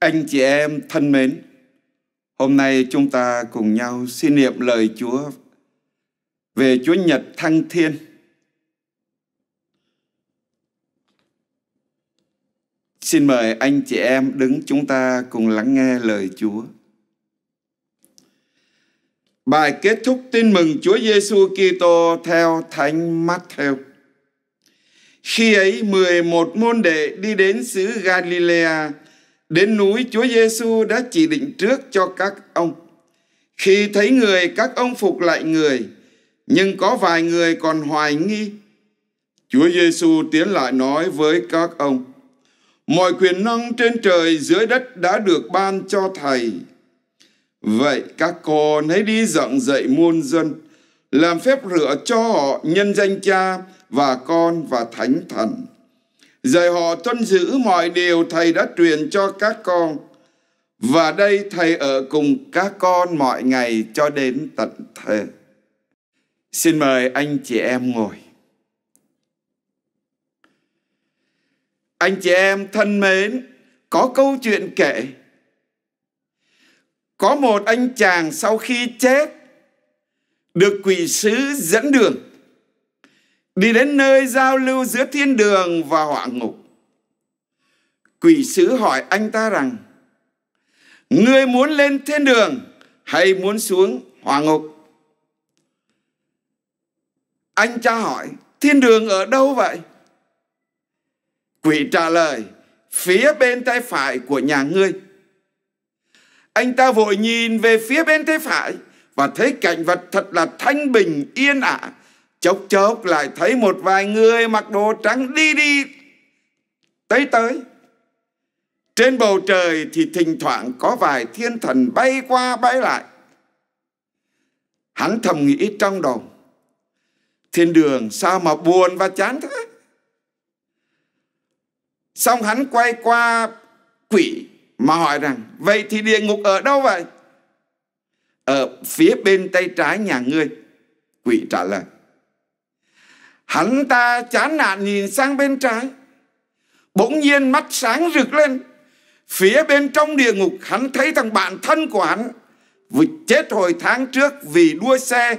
Anh chị em thân mến, hôm nay chúng ta cùng nhau xin niệm lời Chúa về Chúa Nhật Thăng Thiên. Xin mời anh chị em đứng chúng ta cùng lắng nghe lời Chúa. Bài kết thúc tin mừng Chúa Giêsu Kitô theo Thánh Matthew. Khi ấy, 11 môn đệ đi đến xứ Galilea, Đến núi Chúa Giêsu đã chỉ định trước cho các ông. Khi thấy người các ông phục lại người, nhưng có vài người còn hoài nghi. Chúa Giêsu tiến lại nói với các ông: Mọi quyền năng trên trời dưới đất đã được ban cho Thầy. Vậy các con hãy đi dọn dạy muôn dân, làm phép rửa cho họ nhân danh Cha và Con và Thánh Thần dạy họ tuân giữ mọi điều thầy đã truyền cho các con và đây thầy ở cùng các con mọi ngày cho đến tận thế. xin mời anh chị em ngồi anh chị em thân mến có câu chuyện kể có một anh chàng sau khi chết được quỷ sứ dẫn đường đi đến nơi giao lưu giữa thiên đường và họa ngục. Quỷ sứ hỏi anh ta rằng, Ngươi muốn lên thiên đường hay muốn xuống hỏa ngục? Anh cha hỏi, thiên đường ở đâu vậy? Quỷ trả lời, phía bên tay phải của nhà ngươi. Anh ta vội nhìn về phía bên tay phải và thấy cảnh vật thật là thanh bình, yên ả, chốc chốc lại thấy một vài người mặc đồ trắng đi đi tới tới trên bầu trời thì thỉnh thoảng có vài thiên thần bay qua bay lại hắn thầm nghĩ trong đầu thiên đường sao mà buồn và chán thế xong hắn quay qua quỷ mà hỏi rằng vậy thì địa ngục ở đâu vậy ở phía bên tay trái nhà ngươi quỷ trả lời Hắn ta chán nản nhìn sang bên trái. Bỗng nhiên mắt sáng rực lên. Phía bên trong địa ngục hắn thấy thằng bạn thân của hắn vừa chết hồi tháng trước vì đua xe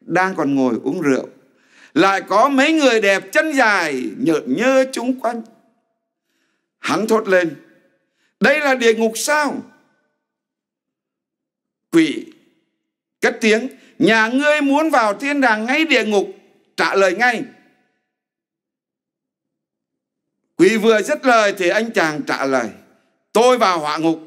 đang còn ngồi uống rượu. Lại có mấy người đẹp chân dài nhợt nhơ chung quanh. Hắn thốt lên. Đây là địa ngục sao? Quỷ cất tiếng. Nhà ngươi muốn vào thiên đàng ngay địa ngục trả lời ngay quỷ vừa dứt lời thì anh chàng trả lời tôi vào hỏa ngục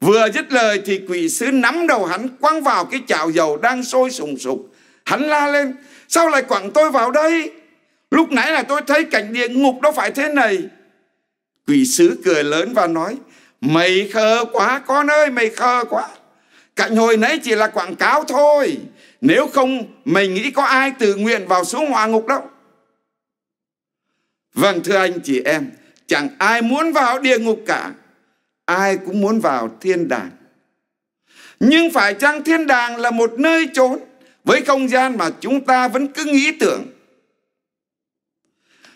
vừa dứt lời thì quỷ sứ nắm đầu hắn quăng vào cái chảo dầu đang sôi sùng sục hắn la lên sao lại quẳng tôi vào đây lúc nãy là tôi thấy cảnh địa ngục đâu phải thế này quỷ sứ cười lớn và nói mày khờ quá con ơi mày khờ quá cảnh hồi nãy chỉ là quảng cáo thôi nếu không mày nghĩ có ai tự nguyện vào xuống hỏa ngục đâu Vâng thưa anh chị em Chẳng ai muốn vào địa ngục cả Ai cũng muốn vào thiên đàng Nhưng phải chăng thiên đàng là một nơi trốn Với không gian mà chúng ta vẫn cứ nghĩ tưởng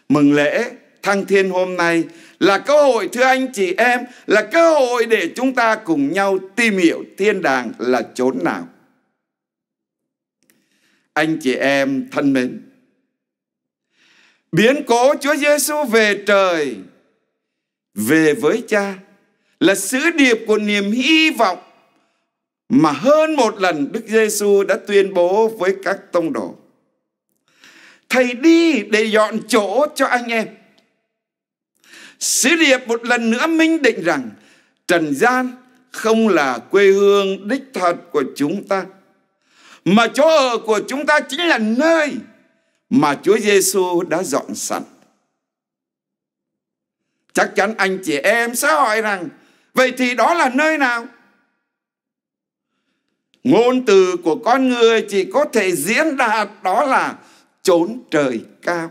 Mừng lễ thăng thiên hôm nay là cơ hội thưa anh chị em là cơ hội để chúng ta cùng nhau tìm hiểu thiên đàng là chốn nào anh chị em thân mến. Biến cố Chúa Giêsu về trời, về với Cha là sứ điệp của niềm hy vọng mà hơn một lần Đức Giêsu đã tuyên bố với các tông đồ. Thầy đi để dọn chỗ cho anh em. Sứ điệp một lần nữa minh định rằng trần gian không là quê hương đích thật của chúng ta mà chỗ ở của chúng ta chính là nơi mà Chúa Giêsu đã dọn sẵn. Chắc chắn anh chị em sẽ hỏi rằng vậy thì đó là nơi nào? Ngôn từ của con người chỉ có thể diễn đạt đó là chốn trời cao.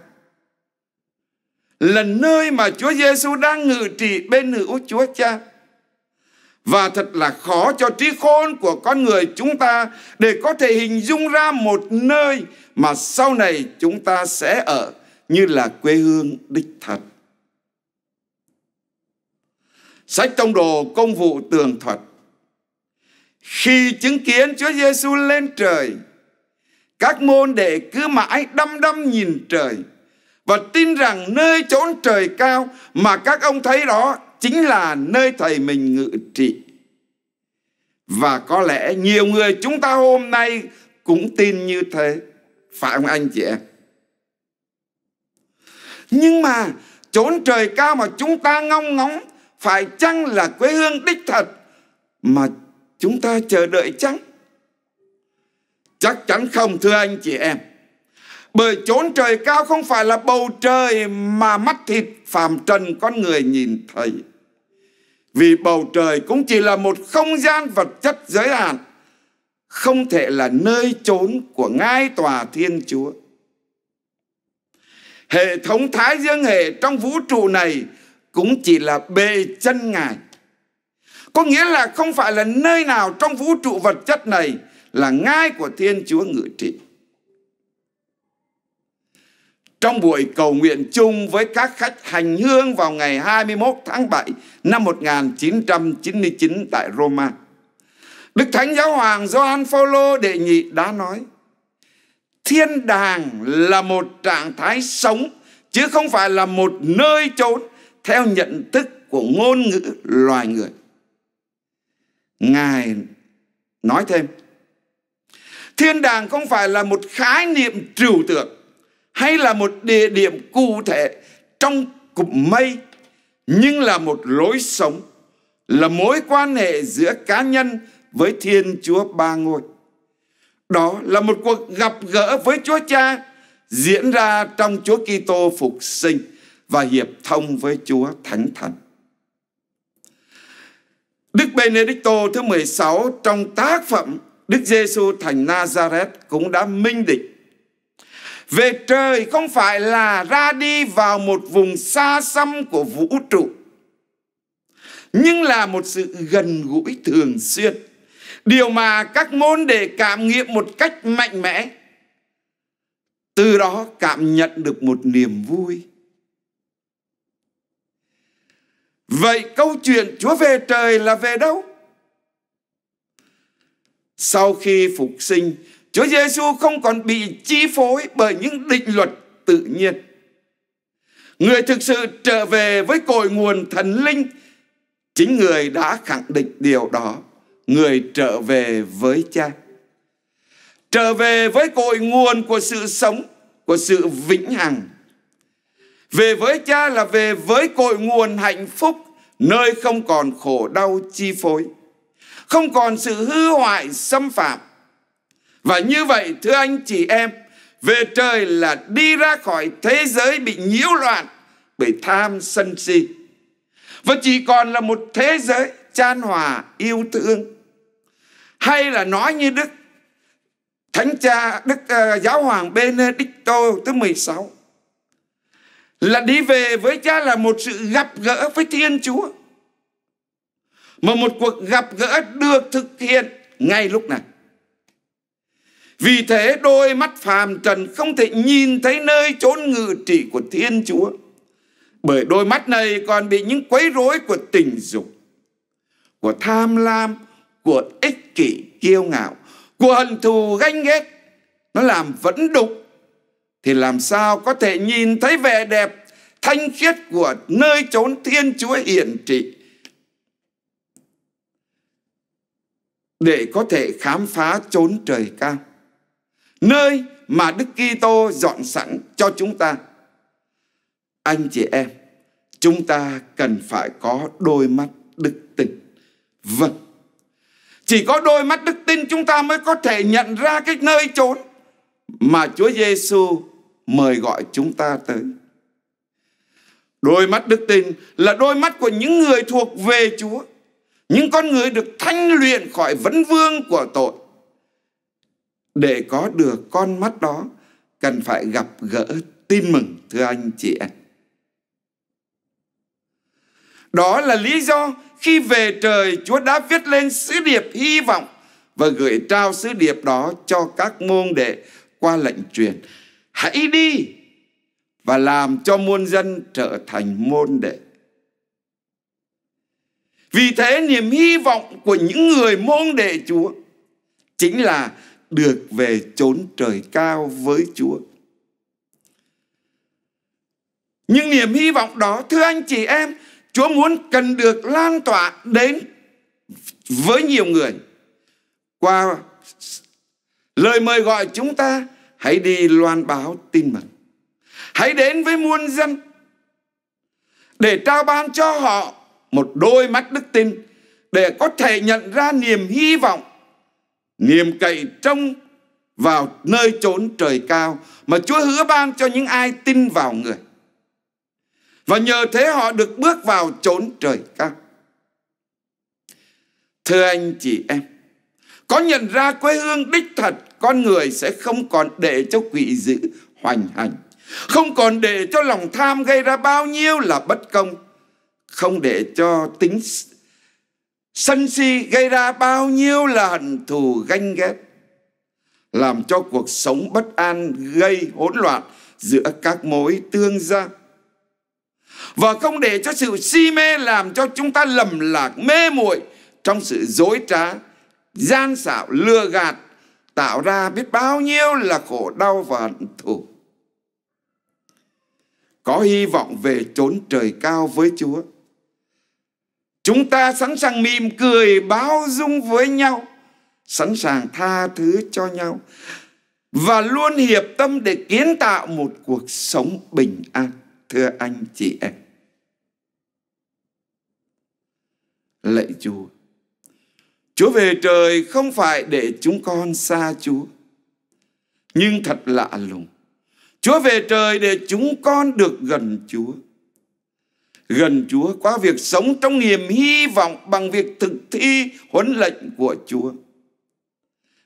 Là nơi mà Chúa Giêsu đang ngự trị bên hữu Chúa Cha. Và thật là khó cho trí khôn của con người chúng ta để có thể hình dung ra một nơi mà sau này chúng ta sẽ ở như là quê hương đích thật. Sách trong đồ công vụ tường thuật Khi chứng kiến Chúa Giêsu lên trời Các môn đệ cứ mãi đăm đăm nhìn trời Và tin rằng nơi chốn trời cao Mà các ông thấy đó chính là nơi thầy mình ngự trị và có lẽ nhiều người chúng ta hôm nay cũng tin như thế phải không anh chị em nhưng mà chốn trời cao mà chúng ta ngong ngóng phải chăng là quê hương đích thật mà chúng ta chờ đợi chăng chắc chắn không thưa anh chị em bởi chốn trời cao không phải là bầu trời mà mắt thịt phàm trần con người nhìn thấy vì bầu trời cũng chỉ là một không gian vật chất giới hạn, không thể là nơi trốn của ngai tòa Thiên Chúa. Hệ thống thái dương hệ trong vũ trụ này cũng chỉ là bề chân Ngài. Có nghĩa là không phải là nơi nào trong vũ trụ vật chất này là ngai của Thiên Chúa ngự trị trong buổi cầu nguyện chung với các khách hành hương vào ngày 21 tháng 7 năm 1999 tại Roma. Đức Thánh Giáo Hoàng Gioan Phaolô đệ nhị đã nói: Thiên đàng là một trạng thái sống chứ không phải là một nơi trốn theo nhận thức của ngôn ngữ loài người. Ngài nói thêm: Thiên đàng không phải là một khái niệm trừu tượng hay là một địa điểm cụ thể trong cụm mây nhưng là một lối sống là mối quan hệ giữa cá nhân với Thiên Chúa Ba Ngôi. Đó là một cuộc gặp gỡ với Chúa Cha diễn ra trong Chúa Kitô phục sinh và hiệp thông với Chúa Thánh Thần. Đức Benedicto thứ 16 trong tác phẩm Đức Giêsu thành Nazareth cũng đã minh định về trời không phải là ra đi vào một vùng xa xăm của vũ trụ nhưng là một sự gần gũi thường xuyên. Điều mà các môn để cảm nghiệm một cách mạnh mẽ. Từ đó cảm nhận được một niềm vui. Vậy câu chuyện Chúa về trời là về đâu? Sau khi phục sinh, Chúa Giêsu không còn bị chi phối bởi những định luật tự nhiên. Người thực sự trở về với cội nguồn thần linh Chính người đã khẳng định điều đó Người trở về với cha Trở về với cội nguồn của sự sống Của sự vĩnh hằng Về với cha là về với cội nguồn hạnh phúc Nơi không còn khổ đau chi phối Không còn sự hư hoại xâm phạm và như vậy thưa anh chị em, về trời là đi ra khỏi thế giới bị nhiễu loạn bởi tham sân si. Và chỉ còn là một thế giới chan hòa yêu thương. Hay là nói như Đức Thánh cha Đức uh, Giáo hoàng Benedicto thứ 16 là đi về với cha là một sự gặp gỡ với Thiên Chúa. Mà một cuộc gặp gỡ được thực hiện ngay lúc này. Vì thế đôi mắt phàm trần không thể nhìn thấy nơi chốn ngự trị của Thiên Chúa. Bởi đôi mắt này còn bị những quấy rối của tình dục, của tham lam, của ích kỷ kiêu ngạo, của hận thù ganh ghét. Nó làm vẫn đục thì làm sao có thể nhìn thấy vẻ đẹp thanh khiết của nơi chốn Thiên Chúa hiển trị để có thể khám phá chốn trời cao nơi mà Đức Kitô dọn sẵn cho chúng ta. Anh chị em, chúng ta cần phải có đôi mắt đức tin. Vâng. Chỉ có đôi mắt đức tin chúng ta mới có thể nhận ra cái nơi trốn mà Chúa Giêsu mời gọi chúng ta tới. Đôi mắt đức tin là đôi mắt của những người thuộc về Chúa, những con người được thanh luyện khỏi vấn vương của tội để có được con mắt đó cần phải gặp gỡ tin mừng thưa anh chị em đó là lý do khi về trời Chúa đã viết lên sứ điệp hy vọng và gửi trao sứ điệp đó cho các môn đệ qua lệnh truyền. Hãy đi và làm cho muôn dân trở thành môn đệ. Vì thế niềm hy vọng của những người môn đệ Chúa chính là được về chốn trời cao với Chúa. Những niềm hy vọng đó thưa anh chị em, Chúa muốn cần được lan tỏa đến với nhiều người. Qua lời mời gọi chúng ta hãy đi loan báo tin mừng. Hãy đến với muôn dân để trao ban cho họ một đôi mắt đức tin để có thể nhận ra niềm hy vọng niềm cậy trông vào nơi trốn trời cao mà Chúa hứa ban cho những ai tin vào người. Và nhờ thế họ được bước vào trốn trời cao. Thưa anh chị em, có nhận ra quê hương đích thật, con người sẽ không còn để cho quỷ dữ hoành hành, không còn để cho lòng tham gây ra bao nhiêu là bất công, không để cho tính sân si gây ra bao nhiêu là hận thù ganh ghét làm cho cuộc sống bất an gây hỗn loạn giữa các mối tương giao và không để cho sự si mê làm cho chúng ta lầm lạc mê muội trong sự dối trá gian xảo lừa gạt tạo ra biết bao nhiêu là khổ đau và hận thù có hy vọng về chốn trời cao với chúa Chúng ta sẵn sàng mỉm cười bao dung với nhau, sẵn sàng tha thứ cho nhau và luôn hiệp tâm để kiến tạo một cuộc sống bình an, thưa anh chị em. Lạy Chúa, Chúa về trời không phải để chúng con xa Chúa, nhưng thật lạ lùng. Chúa về trời để chúng con được gần Chúa gần Chúa qua việc sống trong niềm hy vọng bằng việc thực thi huấn lệnh của Chúa.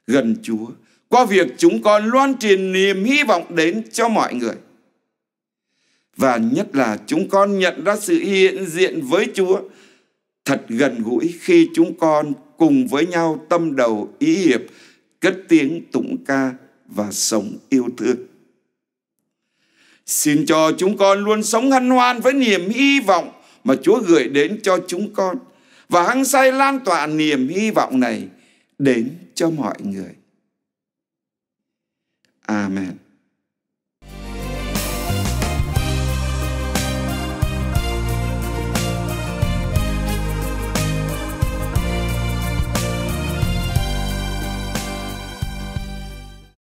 Gần Chúa qua việc chúng con loan truyền niềm hy vọng đến cho mọi người. Và nhất là chúng con nhận ra sự hiện diện với Chúa thật gần gũi khi chúng con cùng với nhau tâm đầu ý hiệp, kết tiếng tụng ca và sống yêu thương. Xin cho chúng con luôn sống hân hoan với niềm hy vọng mà Chúa gửi đến cho chúng con và hăng say lan tỏa niềm hy vọng này đến cho mọi người. Amen.